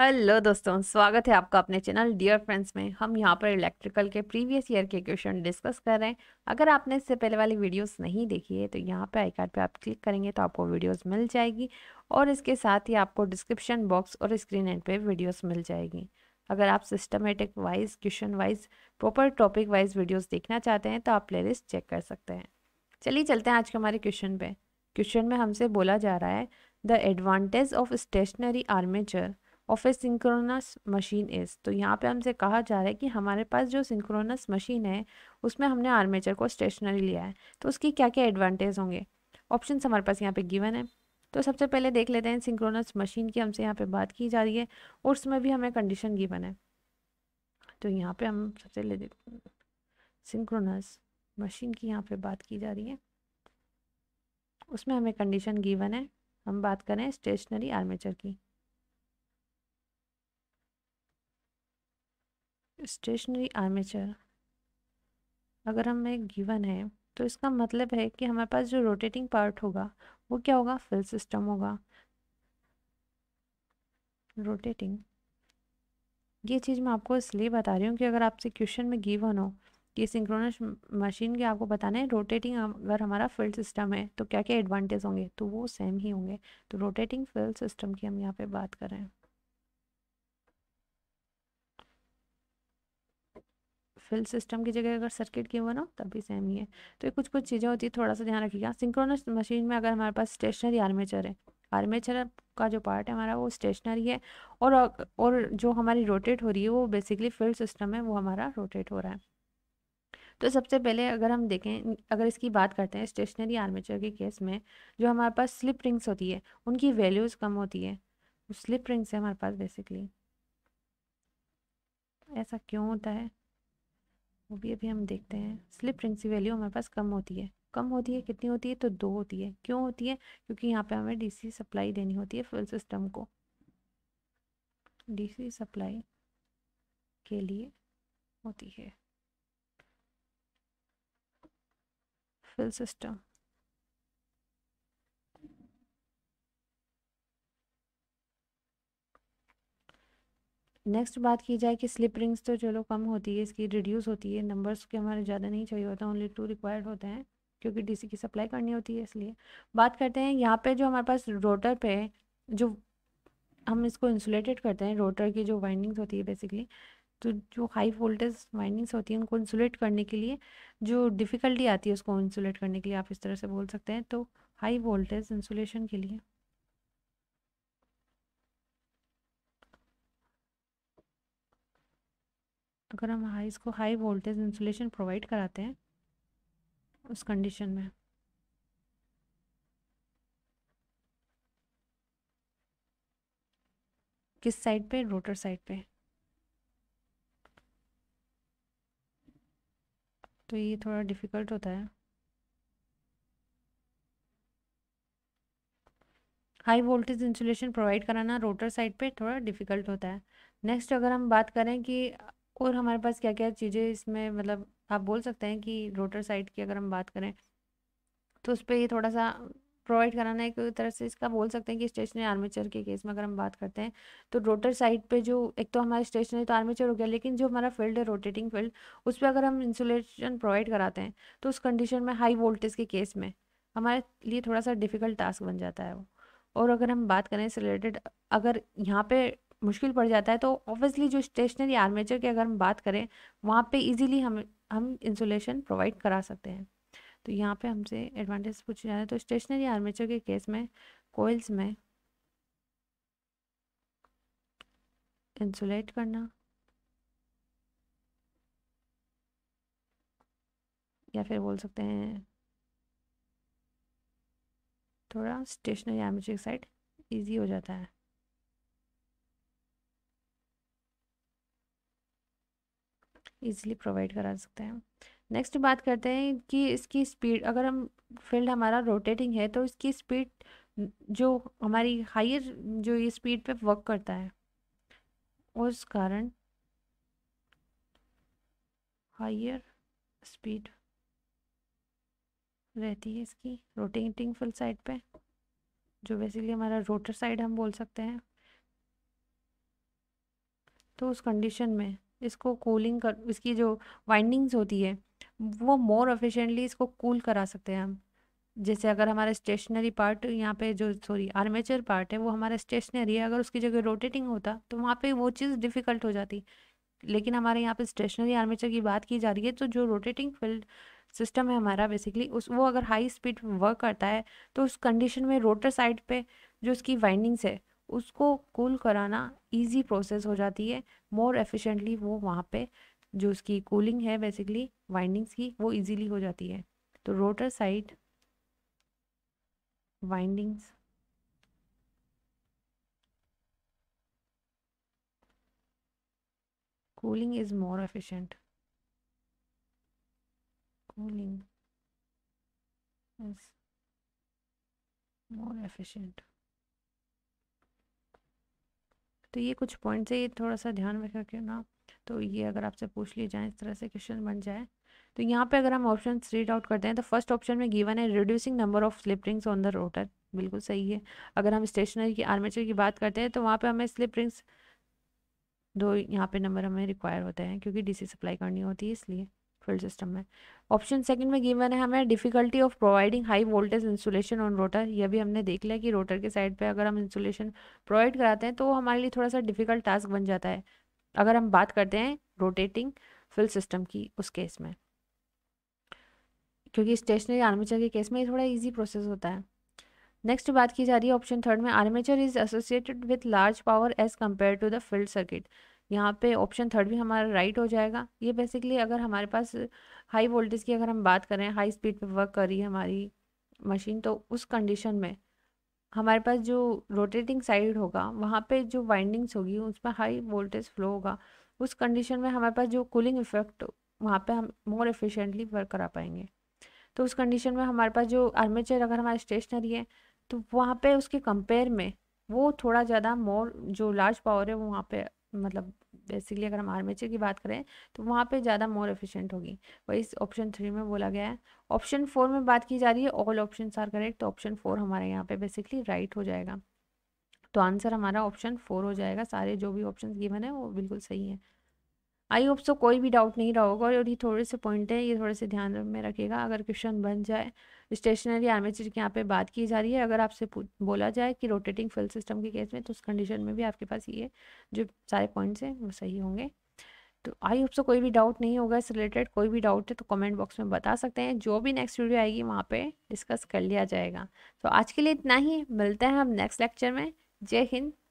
hello दोस्तों स्वागत है आपका अपने चैनल डियर फ्रेंड्स में हम यहाँ पर इलेक्ट्रिकल के प्रीवियस ईयर के क्वेश्चन डिस्कस कर रहे हैं अगर आपने इससे पहले वाली वीडियोस नहीं देखी है तो यहाँ पे आई कार्ड पर आप क्लिक करेंगे तो आपको वीडियोस मिल जाएगी और इसके साथ ही आपको डिस्क्रिप्शन बॉक्स और स्क्रीन एंड पे वीडियोज़ मिल जाएगी अगर आप systematic wise question wise proper topic wise videos देखना चाहते हैं तो आप प्ले चेक कर सकते हैं चलिए चलते हैं आज के हमारे क्वेश्चन पर क्वेश्चन में हमसे बोला जा रहा है the advantage of stationary armature of a synchronous machine is तो यहाँ पे हमसे कहा जा रहा है कि हमारे पास जो सिंक्रोनस मशीन है उसमें हमने आर्मेचर को स्टेशनरी लिया है तो उसकी क्या क्या एडवांटेज होंगे ऑप्शन हमारे पास यहाँ पे गिवन है तो सबसे पहले देख लेते हैं सिंक्रोनस मशीन की हमसे यहाँ पे बात की जा रही है और उसमें भी हमें कंडीशन गिवन है तो यहाँ पे हम सबसे ले देते सिंक्रोनस मशीन की यहाँ पे बात की जा रही है उसमें हमें कंडीशन गिवन है हम बात करें स्टेशनरी आर्मेचर की स्टेशनरी आर्मेचर अगर हमें गिवन है तो इसका मतलब है कि हमारे पास जो रोटेटिंग पार्ट होगा वो क्या होगा फिल सिस्टम होगा रोटेटिंग ये चीज़ मैं आपको इसलिए बता रही हूँ कि अगर आपसे क्वेश्चन में गिवन हो कि सिंक्रोनस मशीन के आपको बताना है रोटेटिंग अगर हमारा फील्ड सिस्टम है तो क्या क्या एडवांटेज होंगे तो वो सेम ही होंगे तो रोटेटिंग फील्ड सिस्टम की हम यहाँ पे बात कर रहे हैं फिल सिस्टम की जगह अगर सर्किट की बनो तब भी सेम ही है तो ये कुछ कुछ चीज़ें होती है थोड़ा सा ध्यान रखिएगा सिंक्रोनस मशीन में अगर हमारे पास स्टेशनरी आर्मेचर है आर्मेचर का जो पार्ट है हमारा वो स्टेशनरी है और और जो हमारी रोटेट हो रही है वो बेसिकली फील्ड सिस्टम है वो हमारा रोटेट हो रहा है तो सबसे पहले अगर हम देखें अगर इसकी बात करते हैं स्टेशनरी आर्मेचर के केस में जो हमारे पास स्लिप रिंग्स होती है उनकी वैल्यूज़ कम होती है स्लिप रिंग्स है हमारे पास बेसिकली ऐसा क्यों होता है वो भी अभी हम देखते हैं स्लिप रिंग्स की वैल्यू हमारे पास कम होती है कम होती है कितनी होती है तो दो होती है क्यों होती है क्योंकि यहाँ पे हमें डीसी सप्लाई देनी होती है फुल सिस्टम को डीसी सप्लाई के लिए होती है फिल सिस्टम नेक्स्ट बात की जाए कि स्लिप रिंग्स तो चलो कम होती है इसकी रिड्यूस होती है नंबर्स के हमारे ज़्यादा नहीं चाहिए होता ओनली टू रिक्वायर्ड होते हैं क्योंकि डीसी की सप्लाई करनी होती है इसलिए बात करते हैं यहाँ पे जो हमारे पास रोटर पे जो हम इसको इंसुलेटेड करते हैं रोटर की जो वाइंडिंग्स होती है बेसिकली तो जो हाई वोल्टेज वाइंडिंग्स होती हैं उनको इंसुलेट करने के लिए जो डिफ़िकल्टी आती है उसको इंसुलेट करने के लिए आप इस तरह से बोल सकते हैं तो हाई वोल्टेज इंसुलेशन के लिए अगर हम हाई इसको हाई वोल्टेज इंसुलेशन प्रोवाइड कराते हैं उस कंडीशन में किस साइड पे रोटर साइड पे तो ये थोड़ा डिफ़िकल्ट होता है हाई वोल्टेज इंसुलेशन प्रोवाइड कराना रोटर साइड पे थोड़ा डिफ़िकल्ट होता है नेक्स्ट अगर हम बात करें कि और हमारे पास क्या क्या चीज़ें इसमें मतलब आप बोल सकते हैं कि रोटर साइड की अगर हम बात करें तो उस पर ये थोड़ा सा प्रोवाइड कराना एक तरह से इसका बोल सकते हैं कि स्टेशनरी आर्मेचर के केस में अगर हम बात करते हैं तो रोटर साइड पे जो एक तो हमारा स्टेशनरी तो आर्मेचर हो गया लेकिन जो हमारा फील्ड है रोटेटिंग फील्ड उस पर अगर हम इंसुलेशन प्रोवाइड कराते हैं तो उस कंडीशन में हाई वोल्टेज के केस में हमारे लिए थोड़ा सा डिफिकल्ट टास्क बन जाता है वो और अगर हम बात करें इस रिलेटेड अगर यहाँ पर मुश्किल पड़ जाता है तो ऑब्वियसली जो स्टेशनरी आर्मेचर की अगर हम बात करें वहाँ पे इजीली हम हम इंसुलेशन प्रोवाइड करा सकते हैं तो यहाँ पे हमसे एडवांटेज पूछे जा रहे हैं तो स्टेशनरी आर्मेचर के केस में कोयल्स में इंसुलेट करना या फिर बोल सकते हैं थोड़ा स्टेशनरी आर्मेचर साइड ईजी हो जाता है ईजिली प्रोवाइड करा सकते हैं नेक्स्ट बात करते हैं कि इसकी स्पीड अगर हम फील्ड हमारा रोटेटिंग है तो इसकी स्पीड जो हमारी हाइयर जो ये स्पीड पे वर्क करता है उस कारण हायर स्पीड रहती है इसकी रोटेटिंग फुल साइड पे जो बेसिकली हमारा रोटर साइड हम बोल सकते हैं तो उस कंडीशन में इसको कूलिंग कर इसकी जो वाइंडिंग्स होती है वो मोर एफिशिएंटली इसको कूल करा सकते हैं हम जैसे अगर हमारा स्टेशनरी पार्ट यहाँ पे जो सॉरी आर्मेचर पार्ट है वो हमारा स्टेशनरी है अगर उसकी जगह रोटेटिंग होता तो वहाँ पे वो चीज़ डिफ़िकल्ट हो जाती लेकिन हमारे यहाँ पे स्टेशनरी आर्मेचर की बात की जा रही है तो जो रोटेटिंग फील्ड सिस्टम है हमारा बेसिकली उस वो अगर हाई स्पीड वर्क करता है तो उस कंडीशन में रोटर साइड पर जो उसकी वाइंडिंग्स है उसको कूल कराना इजी प्रोसेस हो जाती है मोर एफिशिएंटली वो वहाँ पे जो उसकी कूलिंग है बेसिकली वाइंडिंग्स की वो इजीली हो जाती है तो rotor side windings cooling is more efficient cooling more more तो ये कुछ पॉइंट्स है ये थोड़ा सा ध्यान में रखें ना तो ये अगर आपसे पूछ लिए जाए इस तरह से क्वेश्चन बन जाए तो यहाँ पे अगर हम ऑप्शन रीड आउट करते हैं तो फर्स्ट ऑप्शन में गिवन है reducing number of slip rings on the rotor बिल्कुल सही है अगर हम स्टेशनरी की आर्मेचर की बात करते हैं तो वहाँ पे हमें स्लिप रिंग्स दो यहाँ पे नंबर हमें रिक्वायर होते हैं क्योंकि डीसी सप्लाई करनी होती है इसलिए फील्ड सिस्टम में ऑप्शन सेकंड में गिवन है हमें difficulty of providing high voltage insulation on rotor यह भी हमने देख लिया कि रोटर के साइड पे अगर हम इंसुलेशन प्रोवाइड कराते हैं तो हमारे लिए थोड़ा सा डिफिकल्ट टास्क बन जाता है अगर हम बात करते हैं रोटेटिंग फील्ड सिस्टम की उस केस में क्योंकि स्टेशनरी आर्मीचर के केस में ये थोड़ा ईजी प्रोसेस होता है नेक्स्ट बात की जा रही है ऑप्शन थर्ड में armature is associated with large power as compare to the field circuit यहाँ पे ऑप्शन थर्ड भी हमारा राइट हो जाएगा ये बेसिकली अगर हमारे पास हाई वोल्टेज की अगर हम बात करें हाई स्पीड पे वर्क कर रही है हमारी मशीन तो उस कंडीशन में हमारे पास जो रोटेटिंग साइड होगा वहाँ पे जो वाइंडिंग्स होगी उसमें हाई वोल्टेज फ्लो होगा उस कंडीशन में हमारे पास जो कूलिंग इफेक्ट वहाँ पे हम मोर एफिशेंटली वर्क करा पाएंगे तो उस कंडीशन में हमारे पास जो आर्मेचर अगर हमारा स्टेशनरी है तो वहाँ पे उसके कंपेयर में वो थोड़ा ज़्यादा मोर जो लार्ज पावर है वो वहाँ पे मतलब बेसिकली अगर हम आर्मेचर की बात करें तो वहाँ पे ज़्यादा मोर एफिशिएंट होगी वही इस ऑप्शन थ्री में बोला गया है ऑप्शन फोर में बात की जा रही है ऑल ऑप्शन आर करेक्ट तो ऑप्शन फोर हमारे यहाँ पे बेसिकली राइट हो जाएगा तो आंसर हमारा ऑप्शन फोर हो जाएगा सारे जो भी ऑप्शन गिवन है वो बिल्कुल सही है आई होप सो कोई भी डाउट नहीं रहा होगा और ये थोड़े से पॉइंट हैं ये थोड़े से ध्यान में रखिएगा अगर क्वेश्चन बन जाए स्टेशनरी आर्मेचर की यहाँ पे बात की जा रही है अगर आपसे बोला जाए कि रोटेटिंग फिल सिस्टम के केस में तो उस कंडीशन में भी आपके पास ये जो सारे पॉइंट्स हैं वो सही होंगे तो आई होप सो कोई भी डाउट नहीं होगा इस रिलेटेड कोई भी डाउट है तो कमेंट बॉक्स में बता सकते हैं जो भी नेक्स्ट वीडियो आएगी वहाँ पर डिस्कस कर लिया जाएगा तो आज के लिए इतना ही मिलते हैं हम नेक्स्ट लेक्चर में जय हिंद